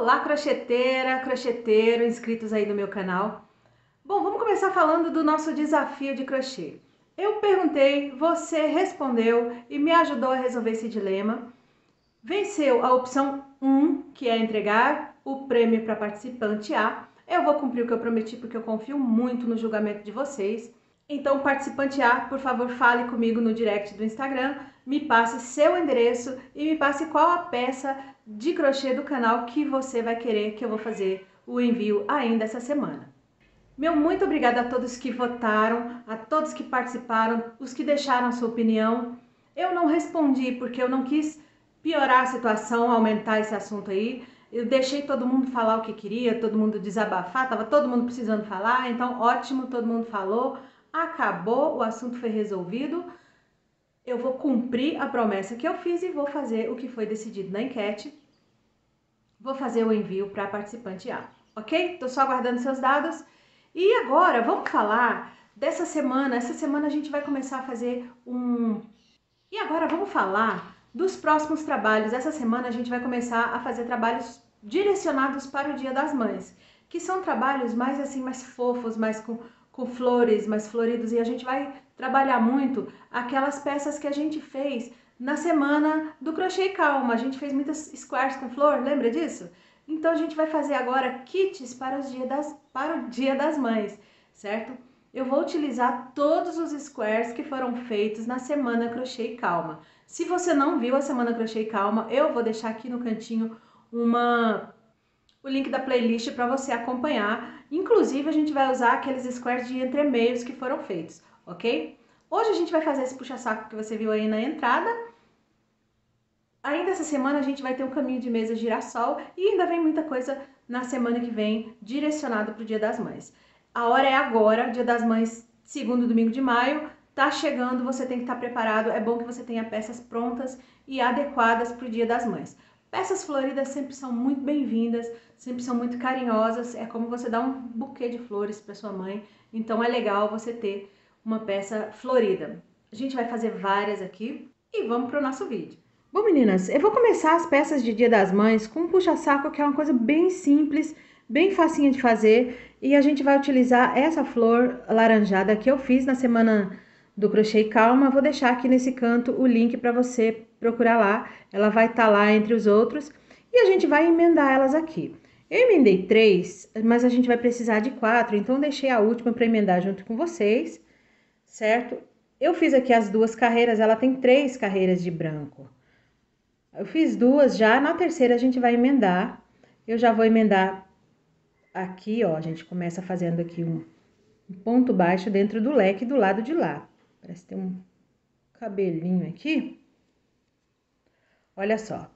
Olá, crocheteira, crocheteiro, inscritos aí no meu canal. Bom, vamos começar falando do nosso desafio de crochê. Eu perguntei, você respondeu e me ajudou a resolver esse dilema. Venceu a opção 1, que é entregar o prêmio para participante A. Eu vou cumprir o que eu prometi porque eu confio muito no julgamento de vocês. Então, participante A, por favor, fale comigo no direct do Instagram, me passe seu endereço e me passe qual a peça de crochê do canal que você vai querer que eu vou fazer o envio ainda essa semana. Meu muito obrigada a todos que votaram, a todos que participaram, os que deixaram sua opinião. Eu não respondi porque eu não quis piorar a situação, aumentar esse assunto aí. Eu deixei todo mundo falar o que queria, todo mundo desabafar, tava todo mundo precisando falar, então ótimo, todo mundo falou acabou, o assunto foi resolvido, eu vou cumprir a promessa que eu fiz e vou fazer o que foi decidido na enquete. Vou fazer o envio para a participante A, ok? Estou só aguardando seus dados. E agora, vamos falar dessa semana. Essa semana a gente vai começar a fazer um. E agora, vamos falar dos próximos trabalhos. Essa semana a gente vai começar a fazer trabalhos direcionados para o Dia das Mães, que são trabalhos mais assim, mais fofos, mais com com flores mais floridos e a gente vai trabalhar muito aquelas peças que a gente fez na semana do crochê calma. A gente fez muitas squares com flor, lembra disso? Então a gente vai fazer agora kits para, os dia das, para o Dia das Mães, certo? Eu vou utilizar todos os squares que foram feitos na semana crochê calma. Se você não viu a semana crochê calma, eu vou deixar aqui no cantinho uma o link da playlist para você acompanhar. Inclusive, a gente vai usar aqueles squares de entremeios que foram feitos, ok? Hoje a gente vai fazer esse puxa-saco que você viu aí na entrada. Ainda essa semana a gente vai ter um caminho de mesa girassol e ainda vem muita coisa na semana que vem direcionado para o Dia das Mães. A hora é agora, Dia das Mães, segundo domingo de maio. Tá chegando, você tem que estar tá preparado. É bom que você tenha peças prontas e adequadas para o Dia das Mães. Peças floridas sempre são muito bem-vindas, sempre são muito carinhosas, é como você dar um buquê de flores para sua mãe, então é legal você ter uma peça florida. A gente vai fazer várias aqui e vamos para o nosso vídeo. Bom, meninas, eu vou começar as peças de Dia das Mães com um puxa-saco, que é uma coisa bem simples, bem facinha de fazer, e a gente vai utilizar essa flor laranjada que eu fiz na semana do crochê calma. Vou deixar aqui nesse canto o link para você procurar lá, ela vai estar tá lá entre os outros e a gente vai emendar elas aqui. Eu emendei três, mas a gente vai precisar de quatro, então deixei a última para emendar junto com vocês, certo? Eu fiz aqui as duas carreiras, ela tem três carreiras de branco. Eu fiz duas já, na terceira a gente vai emendar. Eu já vou emendar aqui, ó, a gente começa fazendo aqui um, um ponto baixo dentro do leque do lado de lá. Parece ter um cabelinho aqui. Olha só.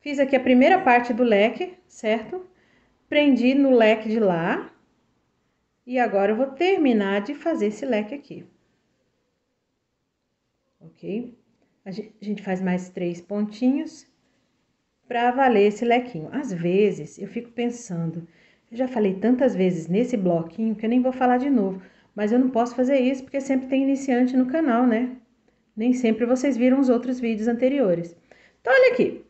Fiz aqui a primeira parte do leque, certo? Prendi no leque de lá. E agora eu vou terminar de fazer esse leque aqui. Ok? A gente faz mais três pontinhos para valer esse lequinho. Às vezes, eu fico pensando... Eu já falei tantas vezes nesse bloquinho que eu nem vou falar de novo. Mas eu não posso fazer isso porque sempre tem iniciante no canal, né? Nem sempre vocês viram os outros vídeos anteriores. Então, olha aqui.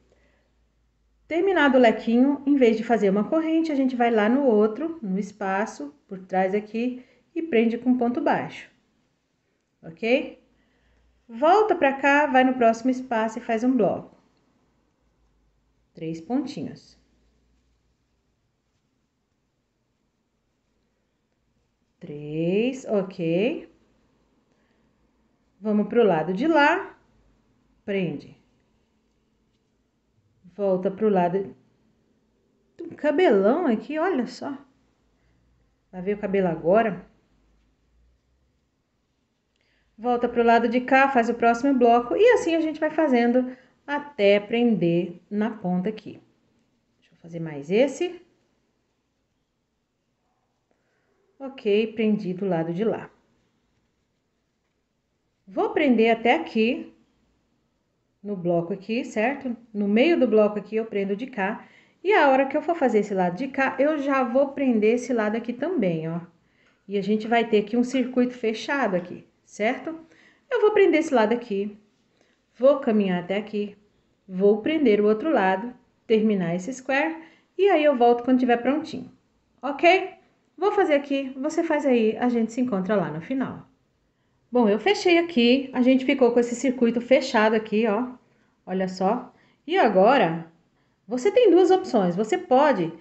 Terminado o lequinho, em vez de fazer uma corrente, a gente vai lá no outro, no espaço, por trás aqui, e prende com ponto baixo. Ok? Volta pra cá, vai no próximo espaço e faz um bloco. Três pontinhos. Três, ok. Vamos pro lado de lá, prende. Volta pro lado. Um cabelão aqui, olha só. Lavei o cabelo agora. Volta pro lado de cá, faz o próximo bloco. E assim a gente vai fazendo até prender na ponta aqui. Deixa eu fazer mais esse. Ok, prendi do lado de lá. Vou prender até aqui, no bloco aqui, certo? No meio do bloco aqui eu prendo de cá. E a hora que eu for fazer esse lado de cá, eu já vou prender esse lado aqui também, ó. E a gente vai ter aqui um circuito fechado aqui, certo? Eu vou prender esse lado aqui, vou caminhar até aqui, vou prender o outro lado, terminar esse square, e aí eu volto quando tiver prontinho, ok? Vou fazer aqui, você faz aí, a gente se encontra lá no final. Bom, eu fechei aqui, a gente ficou com esse circuito fechado aqui, ó. Olha só. E agora, você tem duas opções. Você pode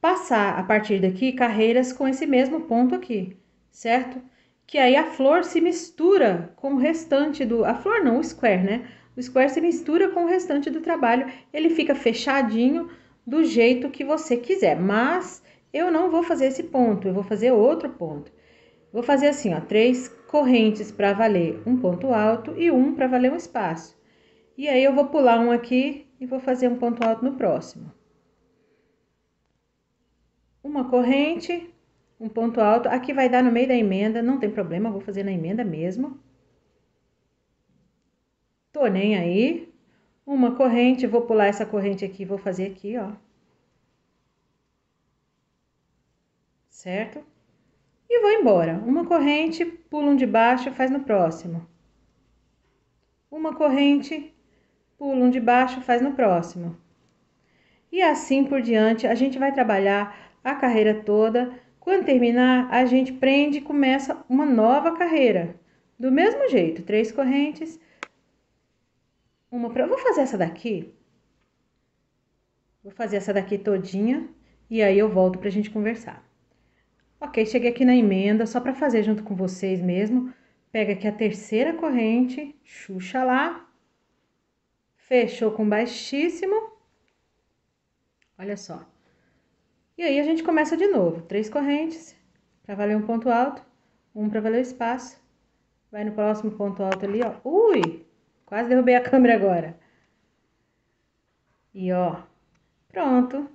passar a partir daqui carreiras com esse mesmo ponto aqui, certo? Que aí a flor se mistura com o restante do... A flor não, o square, né? O square se mistura com o restante do trabalho. Ele fica fechadinho do jeito que você quiser. Mas eu não vou fazer esse ponto, eu vou fazer outro ponto. Vou fazer assim, ó, três correntes para valer um ponto alto e um para valer um espaço. E aí eu vou pular um aqui e vou fazer um ponto alto no próximo. Uma corrente, um ponto alto. Aqui vai dar no meio da emenda, não tem problema, vou fazer na emenda mesmo. Tô nem aí. Uma corrente, vou pular essa corrente aqui, vou fazer aqui, ó. Certo? e vou embora. Uma corrente, pulo um de baixo, faz no próximo. Uma corrente, pulo um de baixo, faz no próximo. E assim por diante, a gente vai trabalhar a carreira toda. Quando terminar, a gente prende e começa uma nova carreira. Do mesmo jeito, três correntes, uma pra... Vou fazer essa daqui. Vou fazer essa daqui todinha e aí eu volto pra gente conversar. Ok, cheguei aqui na emenda, só para fazer junto com vocês mesmo. Pega aqui a terceira corrente, xuxa lá. Fechou com baixíssimo. Olha só. E aí a gente começa de novo. Três correntes para valer um ponto alto, um para valer o espaço. Vai no próximo ponto alto ali, ó. Ui! Quase derrubei a câmera agora. E ó, pronto.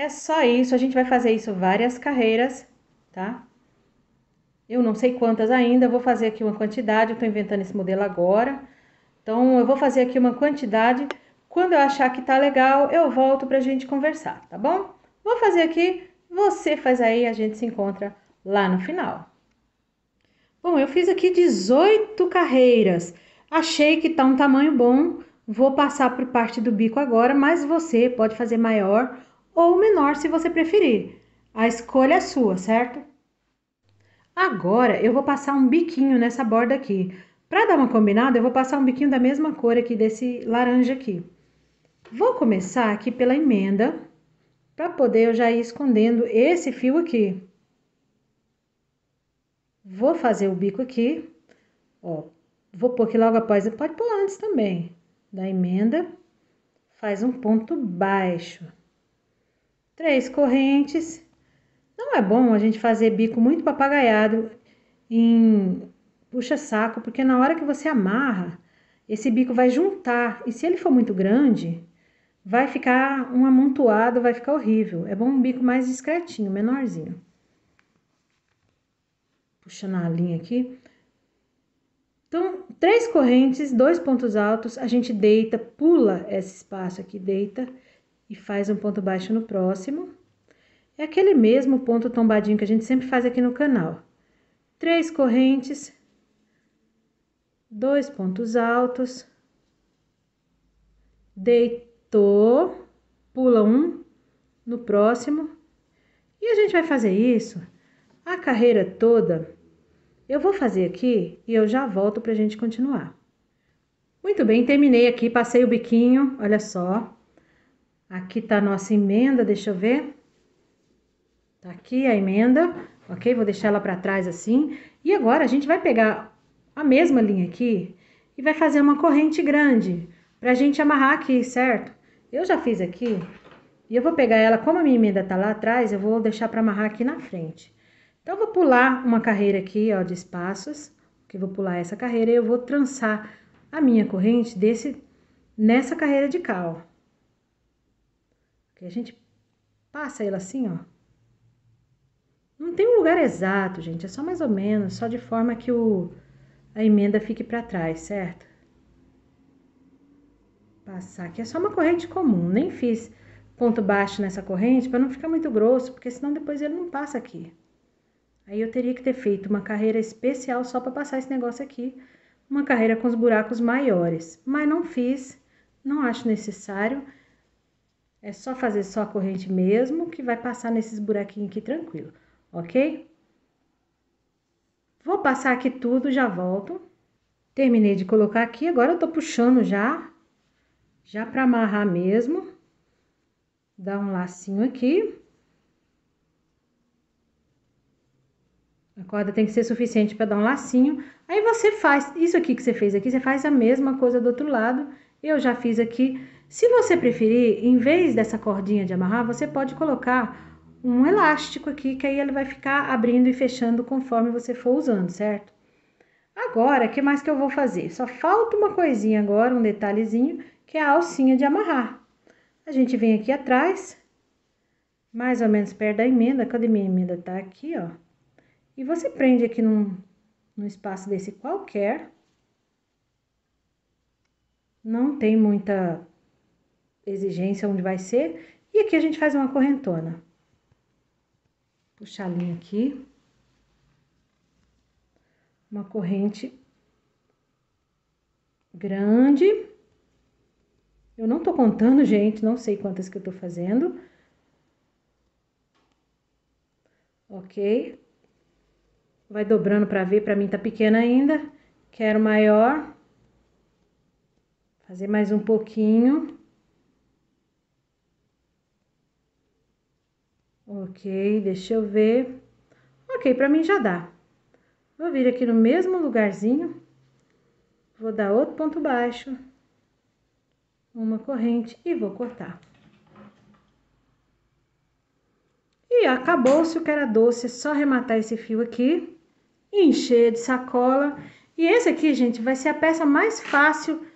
É só isso, a gente vai fazer isso várias carreiras, tá? Eu não sei quantas ainda, vou fazer aqui uma quantidade, eu tô inventando esse modelo agora. Então, eu vou fazer aqui uma quantidade. Quando eu achar que tá legal, eu volto pra gente conversar, tá bom? Vou fazer aqui, você faz aí, a gente se encontra lá no final. Bom, eu fiz aqui 18 carreiras. Achei que tá um tamanho bom. Vou passar por parte do bico agora, mas você pode fazer maior ou menor se você preferir. A escolha é sua, certo? Agora eu vou passar um biquinho nessa borda aqui. Para dar uma combinada, eu vou passar um biquinho da mesma cor aqui desse laranja aqui. Vou começar aqui pela emenda, para poder eu já ir escondendo esse fio aqui. Vou fazer o bico aqui, ó, vou pôr aqui logo após, pode pôr antes também, da emenda, faz um ponto baixo três correntes. Não é bom a gente fazer bico muito papagaiado em puxa-saco, porque na hora que você amarra, esse bico vai juntar e se ele for muito grande, vai ficar um amontoado, vai ficar horrível. É bom um bico mais discretinho, menorzinho. Puxando a linha aqui. Então, três correntes, dois pontos altos, a gente deita, pula esse espaço aqui, deita e faz um ponto baixo no próximo. É aquele mesmo ponto tombadinho que a gente sempre faz aqui no canal. Três correntes, dois pontos altos, deitou, pula um no próximo. E a gente vai fazer isso a carreira toda. Eu vou fazer aqui e eu já volto para a gente continuar. Muito bem, terminei aqui, passei o biquinho, olha só. Aqui tá a nossa emenda, deixa eu ver. Tá aqui a emenda, ok? Vou deixar ela para trás assim. E agora a gente vai pegar a mesma linha aqui e vai fazer uma corrente grande pra gente amarrar aqui, certo? Eu já fiz aqui e eu vou pegar ela, como a minha emenda tá lá atrás, eu vou deixar para amarrar aqui na frente. Então, eu vou pular uma carreira aqui, ó, de espaços, que eu vou pular essa carreira e eu vou trançar a minha corrente desse, nessa carreira de cá, ó que a gente passa ele assim, ó. Não tem um lugar exato, gente, é só mais ou menos, só de forma que o, a emenda fique para trás, certo? Passar aqui é só uma corrente comum, nem fiz ponto baixo nessa corrente para não ficar muito grosso, porque senão depois ele não passa aqui. Aí eu teria que ter feito uma carreira especial só para passar esse negócio aqui, uma carreira com os buracos maiores, mas não fiz, não acho necessário. É só fazer só a corrente mesmo, que vai passar nesses buraquinhos aqui tranquilo, ok? Vou passar aqui tudo, já volto. Terminei de colocar aqui, agora eu tô puxando já, já pra amarrar mesmo. Dá um lacinho aqui. A corda tem que ser suficiente para dar um lacinho. Aí você faz, isso aqui que você fez aqui, você faz a mesma coisa do outro lado. Eu já fiz aqui, se você preferir, em vez dessa cordinha de amarrar, você pode colocar um elástico aqui, que aí ele vai ficar abrindo e fechando conforme você for usando, certo? Agora, o que mais que eu vou fazer? Só falta uma coisinha agora, um detalhezinho, que é a alcinha de amarrar. A gente vem aqui atrás, mais ou menos perto da emenda, cadê minha emenda? Tá aqui, ó. E você prende aqui num, num espaço desse qualquer. Não tem muita exigência onde vai ser. E aqui a gente faz uma correntona. Puxar a linha aqui. Uma corrente grande. Eu não tô contando, gente, não sei quantas que eu tô fazendo. Ok. Vai dobrando para ver, para mim tá pequena ainda. Quero maior. Fazer mais um pouquinho. Ok, deixa eu ver. Ok, para mim já dá. Vou vir aqui no mesmo lugarzinho. Vou dar outro ponto baixo. Uma corrente e vou cortar. E acabou-se o que era doce, é só rematar esse fio aqui, encher de sacola. E esse aqui, gente, vai ser a peça mais fácil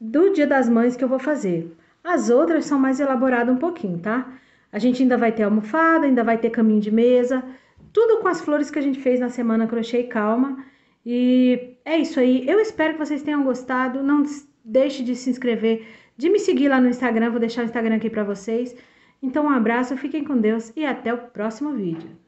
do Dia das Mães que eu vou fazer. As outras são mais elaboradas um pouquinho, tá? A gente ainda vai ter almofada, ainda vai ter caminho de mesa, tudo com as flores que a gente fez na semana Crochê e Calma. E é isso aí. Eu espero que vocês tenham gostado. Não deixe de se inscrever, de me seguir lá no Instagram. Vou deixar o Instagram aqui para vocês. Então, um abraço, fiquem com Deus e até o próximo vídeo.